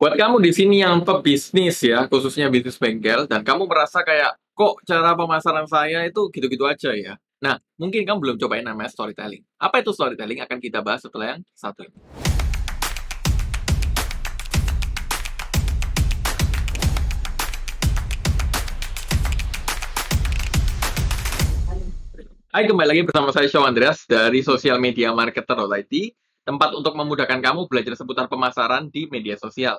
Buat kamu di sini yang pebisnis ya, khususnya bisnis bengkel, dan kamu merasa kayak, kok cara pemasaran saya itu gitu-gitu aja ya? Nah, mungkin kamu belum cobain namanya storytelling. Apa itu storytelling akan kita bahas setelah yang satu ini. Hai, kembali lagi bersama saya Shaw Andreas dari Social Media Marketer IT tempat untuk memudahkan kamu belajar seputar pemasaran di media sosial.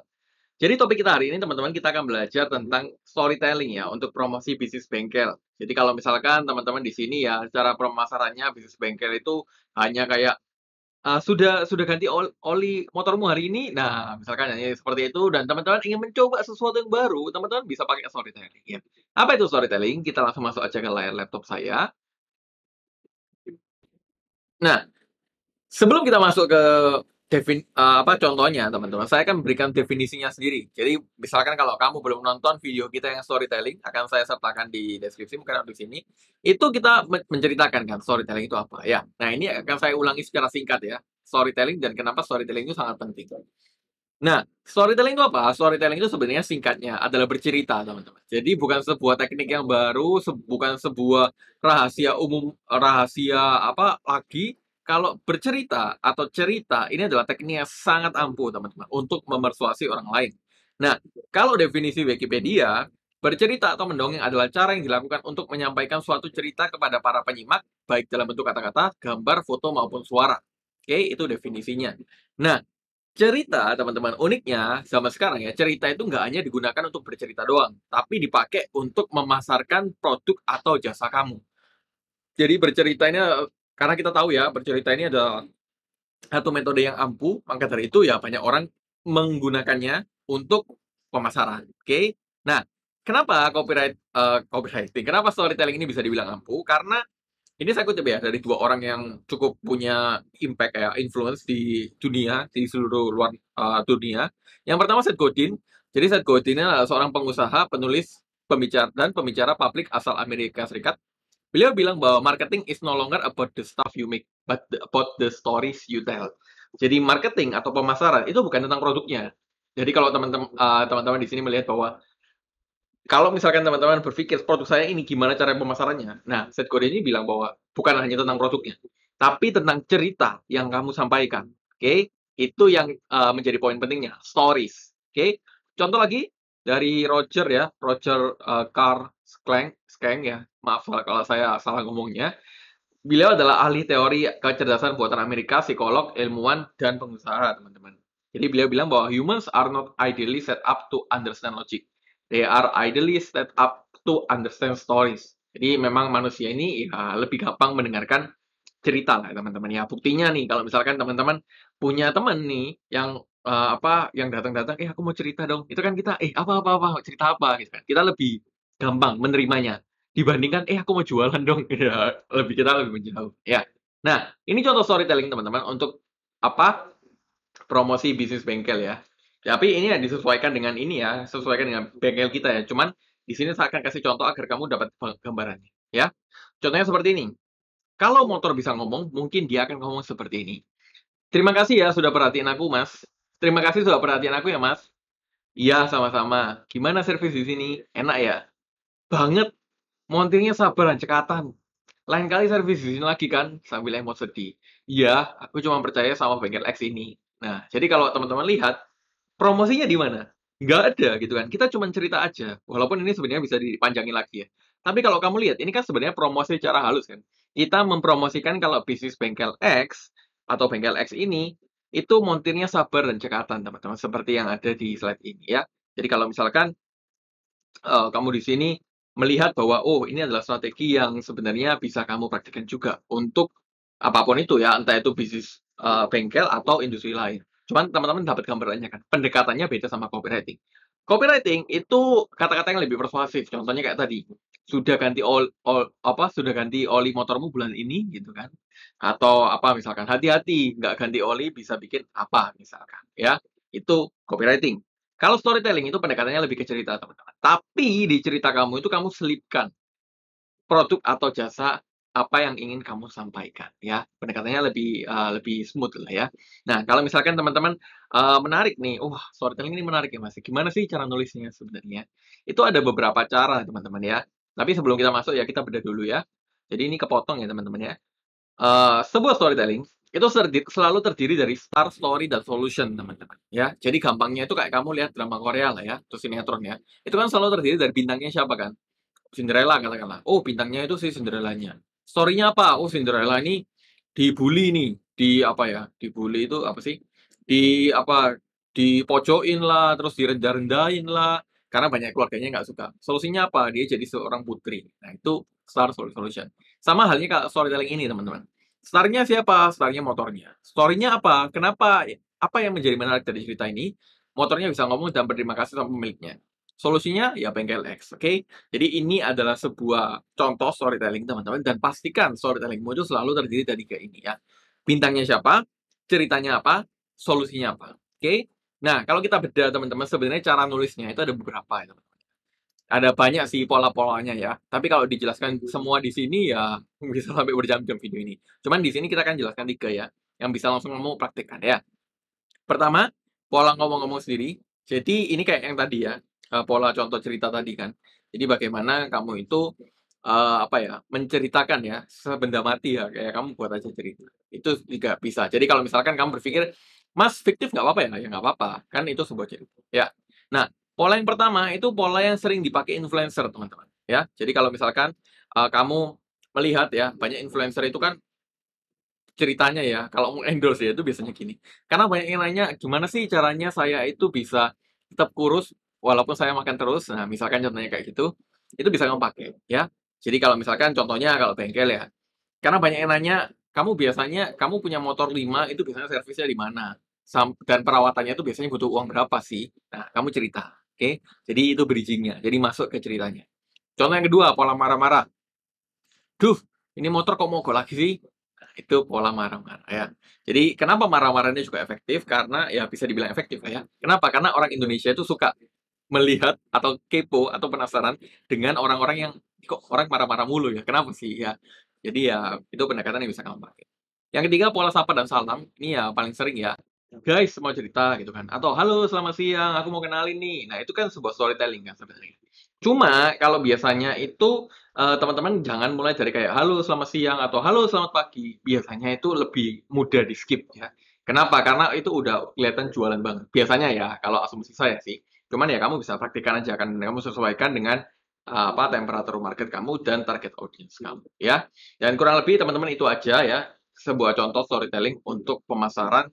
Jadi topik kita hari ini teman-teman kita akan belajar hmm. tentang storytelling ya untuk promosi bisnis bengkel. Jadi kalau misalkan teman-teman di sini ya cara pemasarannya bisnis bengkel itu hanya kayak uh, sudah sudah ganti oli motormu hari ini. Nah, misalkan hanya seperti itu dan teman-teman ingin mencoba sesuatu yang baru, teman-teman bisa pakai storytelling ya. Apa itu storytelling? Kita langsung masuk aja ke layar laptop saya. Nah, sebelum kita masuk ke Defin, uh, apa contohnya teman-teman? Saya akan memberikan definisinya sendiri. Jadi misalkan kalau kamu belum nonton video kita yang storytelling, akan saya sertakan di deskripsi mungkin di sini. Itu kita menceritakan kan storytelling itu apa ya. Nah ini akan saya ulangi secara singkat ya storytelling dan kenapa storytelling itu sangat penting. Nah, storytelling itu apa? Storytelling itu sebenarnya singkatnya adalah bercerita, teman-teman. Jadi bukan sebuah teknik yang baru, se bukan sebuah rahasia umum, rahasia apa lagi, kalau bercerita atau cerita ini adalah teknik yang sangat ampuh teman-teman untuk memersuasi orang lain. Nah, kalau definisi Wikipedia, bercerita atau mendongeng adalah cara yang dilakukan untuk menyampaikan suatu cerita kepada para penyimak baik dalam bentuk kata-kata, gambar, foto maupun suara. Oke, itu definisinya. Nah, cerita teman-teman uniknya sama sekarang ya cerita itu nggak hanya digunakan untuk bercerita doang, tapi dipakai untuk memasarkan produk atau jasa kamu. Jadi bercerita ini karena kita tahu ya, bercerita ini adalah satu metode yang ampuh, maka dari itu ya banyak orang menggunakannya untuk pemasaran. Oke. Okay? Nah, kenapa copyright uh, copywriting? Kenapa storytelling ini bisa dibilang ampuh? Karena ini saya kutip ya dari dua orang yang cukup punya impact ya, influence di dunia, di seluruh luar uh, dunia. Yang pertama Seth Godin. Jadi Seth Godin adalah seorang pengusaha, penulis, pembicara dan pembicara publik asal Amerika Serikat Beliau bilang bahwa marketing is no longer about the stuff you make, but about the stories you tell. Jadi marketing atau pemasaran itu bukan tentang produknya. Jadi kalau teman-teman uh, teman-teman di sini melihat bahwa kalau misalkan teman-teman berpikir produk saya ini gimana cara pemasarannya, nah Seth Godin ini bilang bahwa bukan hanya tentang produknya, tapi tentang cerita yang kamu sampaikan. Oke, okay? itu yang uh, menjadi poin pentingnya, stories. Oke, okay? contoh lagi dari Roger ya, Roger uh, eh, Carr Skeng, Skeng ya, maaf kalau saya salah ngomongnya. Beliau adalah ahli teori kecerdasan buatan Amerika, psikolog, ilmuwan, dan pengusaha, teman-teman. Jadi beliau bilang bahwa humans are not ideally set up to understand logic. They are ideally set up to understand stories. Jadi memang manusia ini ya, lebih gampang mendengarkan cerita lah teman-teman ya. Buktinya nih kalau misalkan teman-teman punya teman nih yang uh, apa yang datang-datang eh aku mau cerita dong. Itu kan kita eh apa apa apa cerita apa gitu kan. Kita lebih gampang menerimanya dibandingkan eh aku mau jualan dong ya lebih kita lebih menjauh ya nah ini contoh storytelling teman-teman untuk apa promosi bisnis bengkel ya tapi ini ya disesuaikan dengan ini ya sesuaikan dengan bengkel kita ya cuman di sini saya akan kasih contoh agar kamu dapat gambarannya ya contohnya seperti ini kalau motor bisa ngomong mungkin dia akan ngomong seperti ini terima kasih ya sudah perhatiin aku mas terima kasih sudah perhatiin aku ya mas Iya, sama-sama. Gimana servis di sini? Enak ya? Banget. Montirnya sabar dan cekatan. Lain kali servis di sini lagi kan, sambil emot sedih. Iya, aku cuma percaya sama bengkel X ini. Nah, jadi kalau teman-teman lihat, promosinya di mana? Nggak ada gitu kan. Kita cuma cerita aja. Walaupun ini sebenarnya bisa dipanjangin lagi ya. Tapi kalau kamu lihat, ini kan sebenarnya promosi cara halus kan. Kita mempromosikan kalau bisnis bengkel X atau bengkel X ini, itu montirnya sabar dan cekatan, teman-teman. Seperti yang ada di slide ini ya. Jadi kalau misalkan uh, kamu di sini melihat bahwa oh ini adalah strategi yang sebenarnya bisa kamu praktekkan juga untuk apapun itu ya entah itu bisnis uh, bengkel atau industri lain. Cuman teman-teman dapat gambarannya kan pendekatannya beda sama copywriting. Copywriting itu kata-kata yang lebih persuasif. Contohnya kayak tadi sudah ganti oli ol, apa sudah ganti oli motormu bulan ini gitu kan atau apa misalkan hati-hati nggak ganti oli bisa bikin apa misalkan ya itu copywriting kalau storytelling itu pendekatannya lebih ke cerita, teman-teman. Tapi di cerita kamu itu kamu selipkan produk atau jasa apa yang ingin kamu sampaikan, ya. Pendekatannya lebih uh, lebih smooth lah ya. Nah, kalau misalkan teman-teman uh, menarik nih, wah uh, storytelling ini menarik ya mas. Gimana sih cara nulisnya sebenarnya? Itu ada beberapa cara, teman-teman ya. Tapi sebelum kita masuk ya kita bedah dulu ya. Jadi ini kepotong ya teman-teman ya. Uh, sebuah storytelling itu selalu terdiri dari star story dan solution teman-teman ya jadi gampangnya itu kayak kamu lihat drama Korea lah ya terus sinetron ya itu kan selalu terdiri dari bintangnya siapa kan Cinderella katakanlah oh bintangnya itu si Cinderellanya storynya apa oh Cinderella ini dibully nih di apa ya dibully itu apa sih di apa dipojokin lah terus direndah-rendahin lah karena banyak keluarganya nggak suka solusinya apa dia jadi seorang putri nah itu star story solution sama halnya kayak storytelling ini teman-teman Starnya siapa? Starnya motornya. Storynya apa? Kenapa? Apa yang menjadi menarik dari cerita ini? Motornya bisa ngomong dan berterima kasih sama pemiliknya. Solusinya ya bengkel X, oke? Okay? Jadi ini adalah sebuah contoh storytelling teman-teman dan pastikan storytelling Mojo selalu terdiri dari kayak ini ya. Bintangnya siapa? Ceritanya apa? Solusinya apa? Oke? Okay? Nah, kalau kita beda teman-teman sebenarnya cara nulisnya itu ada beberapa ya teman-teman ada banyak sih pola-polanya ya. Tapi kalau dijelaskan hmm. semua di sini ya bisa sampai berjam-jam video ini. Cuman di sini kita akan jelaskan tiga ya, yang bisa langsung kamu praktekkan ya. Pertama, pola ngomong-ngomong sendiri. Jadi ini kayak yang tadi ya, eh, pola contoh cerita tadi kan. Jadi bagaimana kamu itu uh, apa ya menceritakan ya sebenda mati ya kayak kamu buat aja cerita itu juga bisa. Jadi kalau misalkan kamu berpikir Mas fiktif nggak apa-apa ya, ya nggak apa-apa kan itu sebuah cerita. Ya, nah Pola yang pertama itu pola yang sering dipakai influencer, teman-teman. Ya, jadi kalau misalkan uh, kamu melihat ya banyak influencer itu kan ceritanya ya kalau mau endorse ya itu biasanya gini karena banyak yang nanya gimana sih caranya saya itu bisa tetap kurus walaupun saya makan terus nah misalkan contohnya kayak gitu itu bisa kamu pakai ya jadi kalau misalkan contohnya kalau bengkel ya karena banyak yang nanya kamu biasanya kamu punya motor lima itu biasanya servisnya di mana dan perawatannya itu biasanya butuh uang berapa sih nah kamu cerita Oke, jadi itu bridgingnya. Jadi masuk ke ceritanya. Contoh yang kedua, pola marah-marah. Duh, ini motor kok mogok lagi sih? Nah, itu pola marah-marah ya. Jadi kenapa marah marah ini juga efektif? Karena ya bisa dibilang efektif ya. Kenapa? Karena orang Indonesia itu suka melihat atau kepo atau penasaran dengan orang-orang yang kok orang marah-marah mulu ya. Kenapa sih ya? Jadi ya itu pendekatan yang bisa kamu pakai. Yang ketiga pola sapa dan salam. Ini ya paling sering ya guys mau cerita gitu kan atau halo selamat siang aku mau kenalin nih nah itu kan sebuah storytelling kan sebenarnya cuma kalau biasanya itu teman eh, teman-teman jangan mulai dari kayak halo selamat siang atau halo selamat pagi biasanya itu lebih mudah di skip ya kenapa karena itu udah kelihatan jualan banget biasanya ya kalau asumsi saya sih cuman ya kamu bisa praktikan aja kan kamu sesuaikan dengan eh, apa temperatur market kamu dan target audience kamu ya dan kurang lebih teman-teman itu aja ya sebuah contoh storytelling untuk pemasaran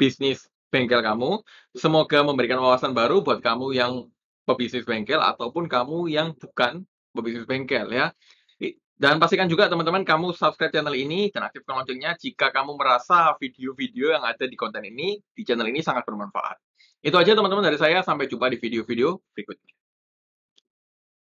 bisnis bengkel kamu. Semoga memberikan wawasan baru buat kamu yang pebisnis bengkel ataupun kamu yang bukan pebisnis bengkel ya. Dan pastikan juga teman-teman kamu subscribe channel ini dan aktifkan loncengnya jika kamu merasa video-video yang ada di konten ini di channel ini sangat bermanfaat. Itu aja teman-teman dari saya, sampai jumpa di video-video berikutnya.